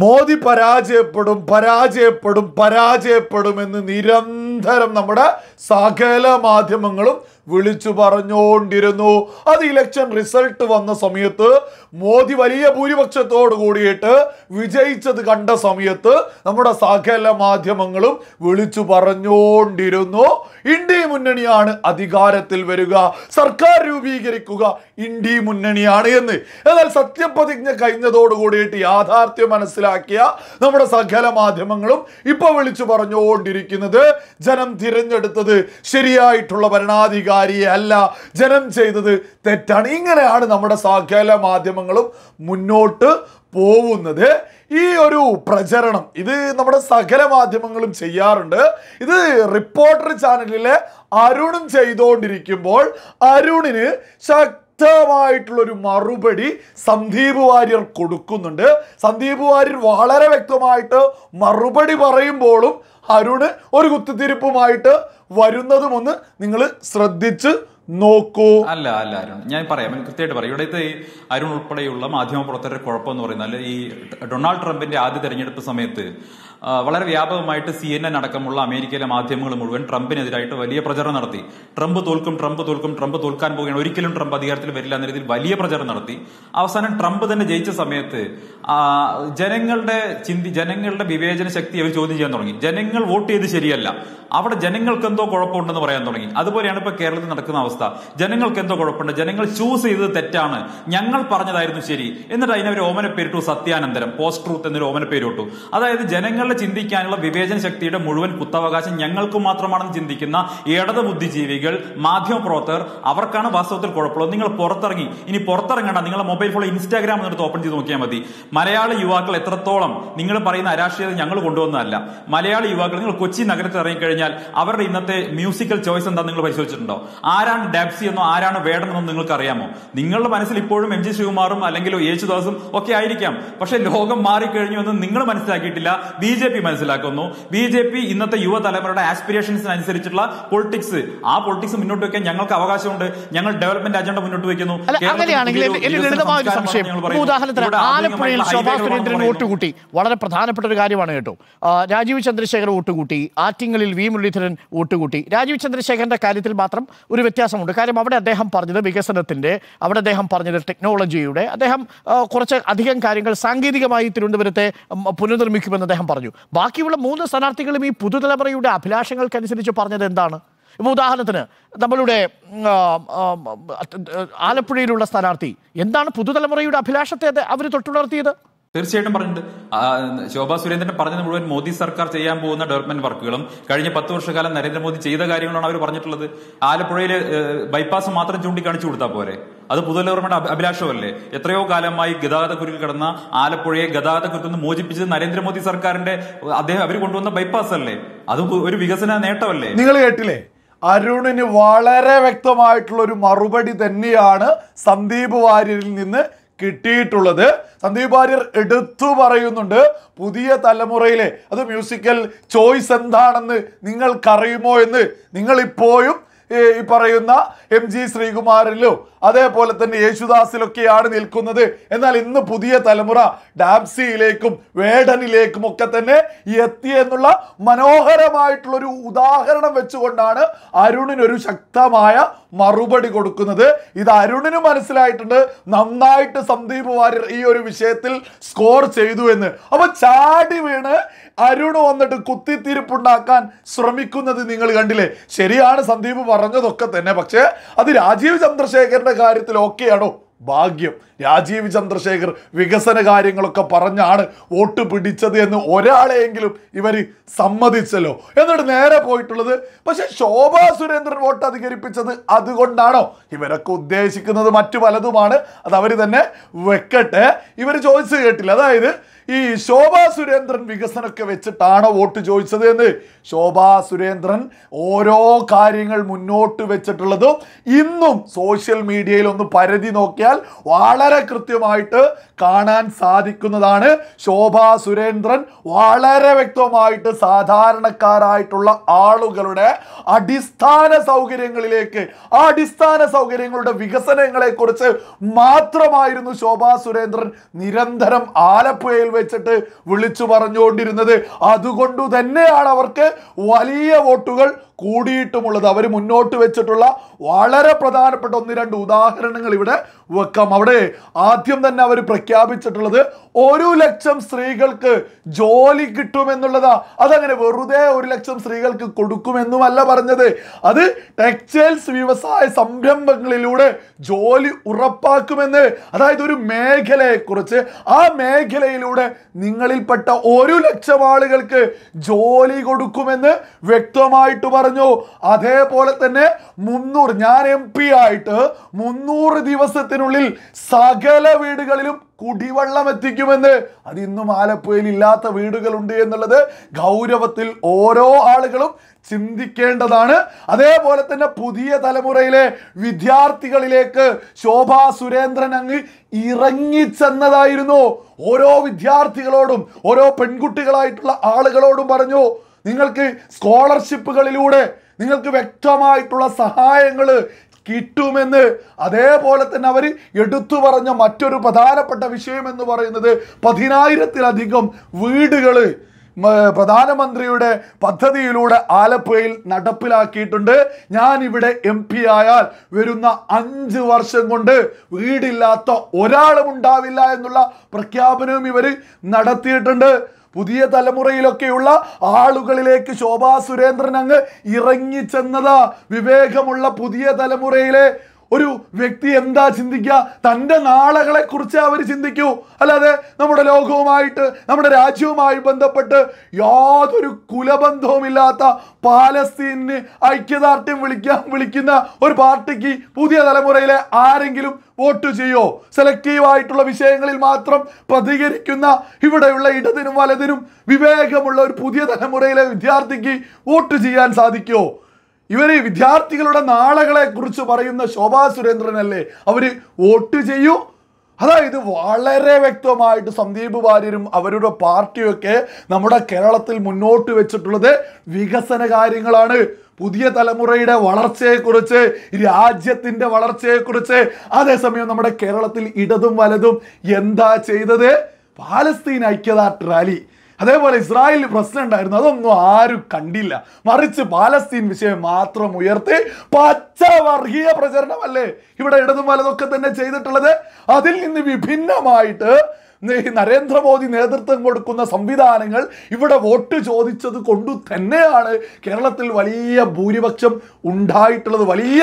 മോദി പരാജയപ്പെടും പരാജയപ്പെടും പരാജയപ്പെടും എന്ന് നിരന്തരം നമ്മുടെ സകല മാധ്യമങ്ങളും വിളിച്ചു പറഞ്ഞുകൊണ്ടിരുന്നു അത് ഇലക്ഷൻ റിസൾട്ട് വന്ന സമയത്ത് മോദി വലിയ ഭൂരിപക്ഷത്തോട് കൂടിയിട്ട് വിജയിച്ചത് കണ്ട സമയത്ത് നമ്മുടെ സകല മാധ്യമങ്ങളും വിളിച്ചു പറഞ്ഞുകൊണ്ടിരുന്നു ഇന്ത്യ മുന്നണിയാണ് അധികാരത്തിൽ വരിക സർക്കാർ രൂപീകരിക്കുക ഇന്ത്യ മുന്നണിയാണ് എന്ന് എന്നാൽ സത്യപ്രതിജ്ഞ കഴിഞ്ഞതോട് കൂടിയിട്ട് യാഥാർത്ഥ്യം മനസ്സിലാക്കിയ നമ്മുടെ സകല മാധ്യമങ്ങളും ഇപ്പൊ വിളിച്ചു പറഞ്ഞുകൊണ്ടിരിക്കുന്നത് ജനം തിരഞ്ഞെടുത്തത് ശരിയായിട്ടുള്ള ഭരണാധികാരി ഭാര്യയെ അല്ല ജനം ചെയ്തത് തെറ്റാണ് ഇങ്ങനെയാണ് നമ്മുടെ സകല മാധ്യമങ്ങളും മുന്നോട്ട് പോവുന്നത് ഈ ഒരു പ്രചരണം ഇത് നമ്മുടെ സകല മാധ്യമങ്ങളും ചെയ്യാറുണ്ട് ഇത് റിപ്പോർട്ടർ ചാനലിലെ അരുണും ചെയ്തുകൊണ്ടിരിക്കുമ്പോൾ അരുണിന് ശക്തി വ്യക്തമായിട്ടുള്ളൊരു മറുപടി സന്ദീപ് വാര്യർ കൊടുക്കുന്നുണ്ട് സന്ദീപ് വാര്യർ വളരെ വ്യക്തമായിട്ട് മറുപടി പറയുമ്പോഴും അരുണ് ഒരു കുത്തിത്തിരിപ്പുമായിട്ട് വരുന്നതുമൊന്ന് നിങ്ങൾ ശ്രദ്ധിച്ച് നോക്കൂ അല്ല അല്ല അരുൺ ഞാൻ പറയാം കൃത്യമായിട്ട് പറയാം ഇവിടുത്തെ ഈ അരുൺ ഉൾപ്പെടെയുള്ള മാധ്യമ പ്രവർത്തകരുടെ കുഴപ്പം എന്ന് പറയുന്നത് ഈ ഡൊണാൾഡ് ട്രംപിന്റെ ആദ്യ തെരഞ്ഞെടുപ്പ് സമയത്ത് വളരെ വ്യാപകമായിട്ട് സി എൻ എൻ അടക്കമുള്ള അമേരിക്കയിലെ മാധ്യമങ്ങൾ മുഴുവൻ ട്രംപിനെതിരായിട്ട് വലിയ പ്രചരണം നടത്തി ട്രംപ് തോൽക്കും ട്രംപ് തോൽക്കും ട്രംപ് തോൽക്കാൻ പോകുകയാണ് ഒരിക്കലും ട്രംപ് അധികാരത്തിൽ വരില്ല എന്ന രീതിയിൽ വലിയ പ്രചരണം നടത്തി അവസാനം ട്രംപ് തന്നെ ജയിച്ച സമയത്ത് ജനങ്ങളുടെ ചിന്തി ജനങ്ങളുടെ വിവേചന ശക്തി അവർ ചോദ്യം ചെയ്യാൻ തുടങ്ങി ജനങ്ങൾ വോട്ട് ചെയ്ത് ശരിയല്ല അവിടെ ജനങ്ങൾക്ക് എന്തോ കുഴപ്പമുണ്ടെന്ന് പറയാൻ തുടങ്ങി അതുപോലെയാണ് ഇപ്പൊ കേരളത്തിൽ നടക്കുന്ന അവസ്ഥ ജനങ്ങൾക്ക് എന്തോ കുഴപ്പമുണ്ട് ജനങ്ങൾ ചൂസ് ചെയ്തത് തെറ്റാണ് ഞങ്ങൾ പറഞ്ഞതായിരുന്നു ശരി എന്നിട്ട് അതിനവർ ഓമന പേരിട്ടു സത്യാനന്തരം പോസ്റ്റ് ട്രൂത്ത് എന്നൊരു ഓമന പേരിട്ടു അതായത് ജനങ്ങൾ ജനങ്ങളെ ചിന്തിക്കാനുള്ള വിവേചന ശക്തിയുടെ മുഴുവൻ കുത്തവകാശം ഞങ്ങൾക്ക് മാത്രമാണെന്ന് ചിന്തിക്കുന്ന ഇടത് ബുദ്ധിജീവികൾ മാധ്യമപ്രവർത്തകർ അവർക്കാണ് വാസ്തവത്തിൽ കുഴപ്പമുള്ളത് നിങ്ങൾ പുറത്തിറങ്ങി ഇനി പുറത്തിറങ്ങണ്ട നിങ്ങളുടെ മൊബൈൽ ഫോൺ ഇൻസ്റ്റാഗ്രാം എന്നിട്ട് ഓപ്പൺ ചെയ്ത് നോക്കിയാൽ മതി മലയാള യുവാക്കൾ എത്രത്തോളം നിങ്ങൾ പറയുന്ന അരാഷ്ട്രീയത ഞങ്ങൾ കൊണ്ടുവന്നതല്ല മലയാള യുവാക്കൾ നിങ്ങൾ കൊച്ചി നഗരത്തിൽ ഇറങ്ങിക്കഴിഞ്ഞാൽ അവരുടെ ഇന്നത്തെ മ്യൂസിക്കൽ ചോയ്സ് എന്താ നിങ്ങൾ പരിശോധിച്ചിട്ടുണ്ടോ ആരാണ് ഡാബ്സി എന്നോ ആരാണ് വേടൻ എന്നോ നിങ്ങൾക്ക് അറിയാമോ നിങ്ങളുടെ മനസ്സിൽ ഇപ്പോഴും എം ജി ശിവകുമാറും അല്ലെങ്കിൽ യേശുദാസും ഒക്കെ ആയിരിക്കാം പക്ഷെ ലോകം മാറിക്കഴിഞ്ഞു എന്ന് നിങ്ങൾ മനസ്സിലാക്കിയിട്ടില്ല ബി ജെ പി മനസ്സിലാക്കുന്നു ബി ജെ പി ഇന്നത്തെ യുവതലമുറയുടെ ആസ്പിരേഷൻസിനനുസരിച്ചുള്ള പൊളിറ്റിക്സ് ആ പൊളിറ്റിക്സ് മുന്നോട്ട് വെക്കാൻ ഞങ്ങൾക്ക് അവകാശമുണ്ട് ഞങ്ങൾ ഡെവലപ്മെന്റ് അജണ്ട മുന്നോട്ട് വെക്കുന്നു ഉദാഹരണത്തിന് ആലപ്പുഴയിൽ ശോഭാ സുരേന്ദ്രൻ വോട്ടുകൂട്ടി വളരെ പ്രധാനപ്പെട്ട ഒരു കാര്യമാണ് കേട്ടോ രാജീവ് ചന്ദ്രശേഖർ വോട്ടുകൂട്ടി ആറ്റിങ്ങലിൽ വി മുരളീധരൻ വോട്ടുകൂട്ടി രാജീവ് ചന്ദ്രശേഖരന്റെ കാര്യത്തിൽ മാത്രം ഒരു വ്യത്യാസമുണ്ട് കാര്യം അവിടെ അദ്ദേഹം പറഞ്ഞത് വികസനത്തിന്റെ അവിടെ അദ്ദേഹം പറഞ്ഞത് ടെക്നോളജിയുടെ അദ്ദേഹം കുറച്ച് അധികം കാര്യങ്ങൾ സാങ്കേതികമായി തിരുവനന്തപുരത്തെ പുനർനിർമ്മിക്കുമെന്ന് അദ്ദേഹം പറഞ്ഞു പറഞ്ഞു ബാക്കിയുള്ള മൂന്ന് സ്ഥാനാർത്ഥികളും ഈ പുതുതലമുറയുടെ അഭിലാഷങ്ങൾക്കനുസരിച്ച് പറഞ്ഞത് എന്താണ് ഇപ്പോൾ ഉദാഹരണത്തിന് നമ്മളുടെ ആലപ്പുഴയിലുള്ള സ്ഥാനാർത്ഥി എന്താണ് പുതുതലമുറയുടെ അഭിലാഷത്തെ അവർ തൊട്ടുണർത്തിയത് തീർച്ചയായിട്ടും പറഞ്ഞിട്ടുണ്ട് ശോഭാ സുരേന്ദ്രൻ പറഞ്ഞത് മുഴുവൻ മോദി സർക്കാർ ചെയ്യാൻ പോകുന്ന ഡെവലപ്മെന്റ് വർക്കുകളും കഴിഞ്ഞ പത്ത് വർഷക്കാലം നരേന്ദ്രമോദി ചെയ്ത കാര്യങ്ങളാണ് അവർ പറഞ്ഞിട്ടുള്ളത് ആലപ്പുഴയിലെ ബൈപ്പാസ് മാത്രം ചൂണ്ടിക്കാണിച്ചു കൊടുത്താൽ പോരെ അത് പുതുതലമുറയുടെ അഭിലാഷമല്ലേ എത്രയോ കാലമായി ഗതാഗത കുരുക്ക് കിടന്ന ആലപ്പുഴയെ ഗതാഗത കുരുക്കിൽ നിന്ന് മോചിപ്പിച്ചത് നരേന്ദ്രമോദി സർക്കാരിന്റെ അദ്ദേഹം അവർ കൊണ്ടുവന്ന ബൈപ്പാസ് അല്ലേ അത് ഒരു വികസന നേട്ടമല്ലേ നിങ്ങൾ കേട്ടില്ലേ അരുണിന് വളരെ വ്യക്തമായിട്ടുള്ള ഒരു മറുപടി തന്നെയാണ് സന്ദീപ് വാര്യരിൽ നിന്ന് കിട്ടിയിട്ടുള്ളത് സന്ദീപ് വാര്യർ എടുത്തു പറയുന്നുണ്ട് പുതിയ തലമുറയിലെ അത് മ്യൂസിക്കൽ ചോയ്സ് എന്താണെന്ന് നിങ്ങൾക്കറിയുമോ എന്ന് നിങ്ങളിപ്പോഴും ഈ പറയുന്ന എം ജി ശ്രീകുമാറിലോ അതേപോലെ തന്നെ യേശുദാസിലൊക്കെയാണ് നിൽക്കുന്നത് എന്നാൽ ഇന്ന് പുതിയ തലമുറ ഡാംസിയിലേക്കും വേടനിലേക്കും ഒക്കെ തന്നെ എത്തി എന്നുള്ള മനോഹരമായിട്ടുള്ളൊരു ഉദാഹരണം വെച്ചുകൊണ്ടാണ് അരുണിനൊരു ശക്തമായ മറുപടി കൊടുക്കുന്നത് ഇത് അരുണിന് മനസ്സിലായിട്ടുണ്ട് നന്നായിട്ട് സന്ദീപ് വാര്യർ ഈ ഒരു വിഷയത്തിൽ സ്കോർ ചെയ്തു എന്ന് അപ്പൊ ചാടി വീണ് അരുൺ വന്നിട്ട് കുത്തിത്തിരിപ്പുണ്ടാക്കാൻ ശ്രമിക്കുന്നത് നിങ്ങൾ കണ്ടില്ലേ ശരിയാണ് സന്ദീപ് പറഞ്ഞതൊക്കെ തന്നെ പക്ഷേ അത് രാജീവ് ചന്ദ്രശേഖരന്റെ കാര്യത്തിൽ ഓക്കെയാണോ ഭാഗ്യം രാജീവ് ചന്ദ്രശേഖർ വികസന കാര്യങ്ങളൊക്കെ പറഞ്ഞാണ് വോട്ട് പിടിച്ചത് എന്ന് ഒരാളെയെങ്കിലും ഇവർ സമ്മതിച്ചല്ലോ എന്നിട്ട് നേരെ പോയിട്ടുള്ളത് പക്ഷെ ശോഭാ സുരേന്ദ്രൻ വോട്ട് അധികരിപ്പിച്ചത് അതുകൊണ്ടാണോ ഇവരൊക്കെ ഉദ്ദേശിക്കുന്നത് മറ്റു പലതുമാണ് അത് അവർ തന്നെ വെക്കട്ടെ ഇവർ ചോദിച്ചു കേട്ടില്ല അതായത് ഈ ശോഭാ സുരേന്ദ്രൻ വികസനമൊക്കെ വെച്ചിട്ടാണ് വോട്ട് ചോദിച്ചത് എന്ന് ശോഭാ സുരേന്ദ്രൻ ഓരോ കാര്യങ്ങൾ മുന്നോട്ട് വെച്ചിട്ടുള്ളതും ഇന്നും സോഷ്യൽ മീഡിയയിൽ ഒന്ന് പരിധി നോക്കിയാൽ വളരെ കൃത്യമായിട്ട് കാണാൻ സാധിക്കുന്നതാണ് ശോഭാ സുരേന്ദ്രൻ വളരെ വ്യക്തമായിട്ട് സാധാരണക്കാരായിട്ടുള്ള ആളുകളുടെ അടിസ്ഥാന സൗകര്യങ്ങളിലേക്ക് ആ അടിസ്ഥാന സൗകര്യങ്ങളുടെ വികസനങ്ങളെക്കുറിച്ച് മാത്രമായിരുന്നു ശോഭാ സുരേന്ദ്രൻ നിരന്തരം ആലപ്പുഴയിൽ വെച്ചിട്ട് വിളിച്ചു പറഞ്ഞുകൊണ്ടിരുന്നത് അതുകൊണ്ട് തന്നെയാണ് അവർക്ക് വലിയ വോട്ടുകൾ കൂടിയിട്ടുമുള്ളത് അവർ മുന്നോട്ട് വെച്ചിട്ടുള്ള വളരെ പ്രധാനപ്പെട്ട ഒന്ന് രണ്ട് ഉദാഹരണങ്ങൾ ഇവിടെ വെക്കാം അവിടെ ആദ്യം തന്നെ അവർ പ്രഖ്യാപിച്ചിട്ടുള്ളത് ഒരു ലക്ഷം സ്ത്രീകൾക്ക് ജോലി കിട്ടുമെന്നുള്ളതാ അതങ്ങനെ വെറുതെ ഒരു ലക്ഷം സ്ത്രീകൾക്ക് കൊടുക്കുമെന്നുമല്ല പറഞ്ഞത് അത് ടെക്സ്റ്റൈൽസ് വ്യവസായ സംരംഭങ്ങളിലൂടെ ജോലി ഉറപ്പാക്കുമെന്ന് അതായത് ഒരു മേഖലയെക്കുറിച്ച് ആ മേഖലയിലൂടെ നിങ്ങളിൽപ്പെട്ട ഒരു ലക്ഷം ആളുകൾക്ക് ജോലി കൊടുക്കുമെന്ന് വ്യക്തമായിട്ട് പറഞ്ഞു അതേപോലെ തന്നെ മുന്നൂറ് ഞാൻ എം പി ആയിട്ട് മുന്നൂറ് ദിവസത്തിനുള്ളിൽ സകല വീടുകളിലും കുടിവെള്ളം എത്തിക്കുമെന്ന് അത് ഇന്നും ആലപ്പുഴയിൽ ഇല്ലാത്ത വീടുകളുണ്ട് എന്നുള്ളത് ഗൗരവത്തിൽ ഓരോ ആളുകളും ചിന്തിക്കേണ്ടതാണ് അതേപോലെ തന്നെ പുതിയ തലമുറയിലെ വിദ്യാർത്ഥികളിലേക്ക് ശോഭാ സുരേന്ദ്രൻ അങ്ങ് ഇറങ്ങിച്ചെന്നതായിരുന്നു ഓരോ വിദ്യാർത്ഥികളോടും ഓരോ പെൺകുട്ടികളായിട്ടുള്ള ആളുകളോടും പറഞ്ഞു നിങ്ങൾക്ക് സ്കോളർഷിപ്പുകളിലൂടെ നിങ്ങൾക്ക് വ്യക്തമായിട്ടുള്ള സഹായങ്ങൾ കിട്ടുമെന്ന് അതേപോലെ തന്നെ അവർ എടുത്തു പറഞ്ഞ മറ്റൊരു പ്രധാനപ്പെട്ട വിഷയം എന്ന് പറയുന്നത് പതിനായിരത്തിലധികം വീടുകൾ പ്രധാനമന്ത്രിയുടെ പദ്ധതിയിലൂടെ ആലപ്പുഴയിൽ നടപ്പിലാക്കിയിട്ടുണ്ട് ഞാൻ ഇവിടെ എം പി ആയാൽ വരുന്ന അഞ്ച് വർഷം കൊണ്ട് വീടില്ലാത്ത ഒരാളും ഉണ്ടാവില്ല എന്നുള്ള പ്രഖ്യാപനവും ഇവർ നടത്തിയിട്ടുണ്ട് പുതിയ തലമുറയിലൊക്കെയുള്ള ആളുകളിലേക്ക് ശോഭാ സുരേന്ദ്രൻ അങ്ങ് ഇറങ്ങിച്ചെന്നത് വിവേകമുള്ള പുതിയ തലമുറയിലെ ഒരു വ്യക്തി എന്താ ചിന്തിക്കുക തൻ്റെ നാളകളെ കുറിച്ച് അവർ ചിന്തിക്കൂ അല്ലാതെ നമ്മുടെ ലോകവുമായിട്ട് നമ്മുടെ രാജ്യവുമായി ബന്ധപ്പെട്ട് യാതൊരു കുലബന്ധവുമില്ലാത്ത പാലസ്തീനിന് ഐക്യദാർഢ്യം വിളിക്കാൻ വിളിക്കുന്ന ഒരു പാർട്ടിക്ക് പുതിയ തലമുറയിലെ ആരെങ്കിലും വോട്ട് ചെയ്യോ സെലക്റ്റീവ് ആയിട്ടുള്ള വിഷയങ്ങളിൽ മാത്രം പ്രതികരിക്കുന്ന ഇവിടെയുള്ള ഇടതിനും വലതിനും വിവേകമുള്ള ഒരു പുതിയ തലമുറയിലെ വിദ്യാർത്ഥിക്ക് വോട്ട് ചെയ്യാൻ സാധിക്കുമോ ഇവർ വിദ്യാർത്ഥികളുടെ നാളകളെ കുറിച്ച് പറയുന്ന ശോഭാ സുരേന്ദ്രനല്ലേ അവർ വോട്ട് ചെയ്യൂ അതായത് വളരെ വ്യക്തമായിട്ട് സന്ദീപ് വാര്യരും അവരുടെ പാർട്ടിയൊക്കെ നമ്മുടെ കേരളത്തിൽ മുന്നോട്ട് വെച്ചിട്ടുള്ളത് വികസന കാര്യങ്ങളാണ് പുതിയ തലമുറയുടെ വളർച്ചയെക്കുറിച്ച് രാജ്യത്തിൻ്റെ വളർച്ചയെക്കുറിച്ച് അതേസമയം നമ്മുടെ കേരളത്തിൽ ഇടതും വലതും എന്താ ചെയ്തത് പാലസ്തീൻ ഐക്യദാർഢ്യ റാലി അതേപോലെ ഇസ്രായേലിൽ പ്രശ്നം ഉണ്ടായിരുന്നു അതൊന്നും ആരും കണ്ടില്ല മറിച്ച് പാലസ്തീൻ വിഷയം മാത്രം ഉയർത്തി പച്ചവർഗീയ പ്രചരണമല്ലേ ഇവിടെ ഇടതും വലതൊക്കെ തന്നെ ചെയ്തിട്ടുള്ളത് അതിൽ നിന്ന് വിഭിന്നമായിട്ട് നരേന്ദ്രമോദി നേതൃത്വം കൊടുക്കുന്ന സംവിധാനങ്ങൾ ഇവിടെ വോട്ട് ചോദിച്ചത് കൊണ്ടു തന്നെയാണ് കേരളത്തിൽ വലിയ ഭൂരിപക്ഷം ഉണ്ടായിട്ടുള്ളത് വലിയ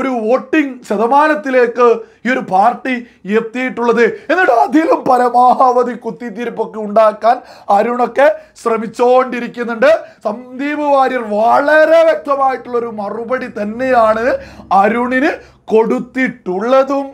ഒരു വോട്ടിംഗ് ശതമാനത്തിലേക്ക് ഈ ഒരു പാർട്ടി എത്തിയിട്ടുള്ളത് എന്നിട്ട് അതിലും പരമാവധി കുത്തിത്തിരിപ്പൊക്കെ ഉണ്ടാക്കാൻ അരുണൊക്കെ ശ്രമിച്ചുകൊണ്ടിരിക്കുന്നുണ്ട് സന്ദീപ് വാര്യർ വളരെ വ്യക്തമായിട്ടുള്ള ഒരു മറുപടി തന്നെയാണ് അരുണിന് കൊടുത്തിട്ടുള്ളതും